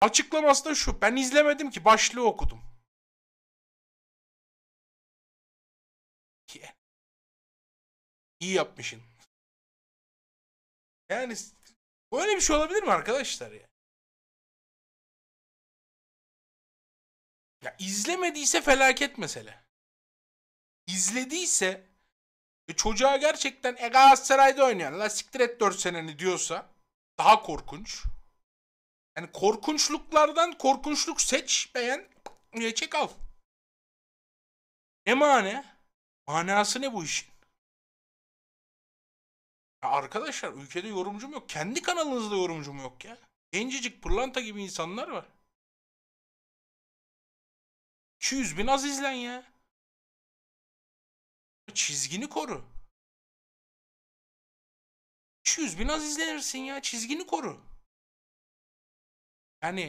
Açıklaması da şu. Ben izlemedim ki başlığı okudum. İyi yapmışın. Yani böyle bir şey olabilir mi arkadaşlar ya? Ya izlemediyse felaket mesele. İzlediyse ve çocuğa gerçekten e Galatasaray'da oynayan la siktir et 4 seneni diyorsa daha korkunç. Yani korkunçluklardan korkunçluk seç, beğen, e, çek al. Ne mane? Manası ne bu işin? Ya arkadaşlar ülkede yorumcum yok. Kendi kanalınızda yorumcum yok ya. Gencecik pırlanta gibi insanlar var. 200 bin az izlen ya. Çizgini koru. 200 bin az izlenirsin ya. Çizgini koru. aneh ya,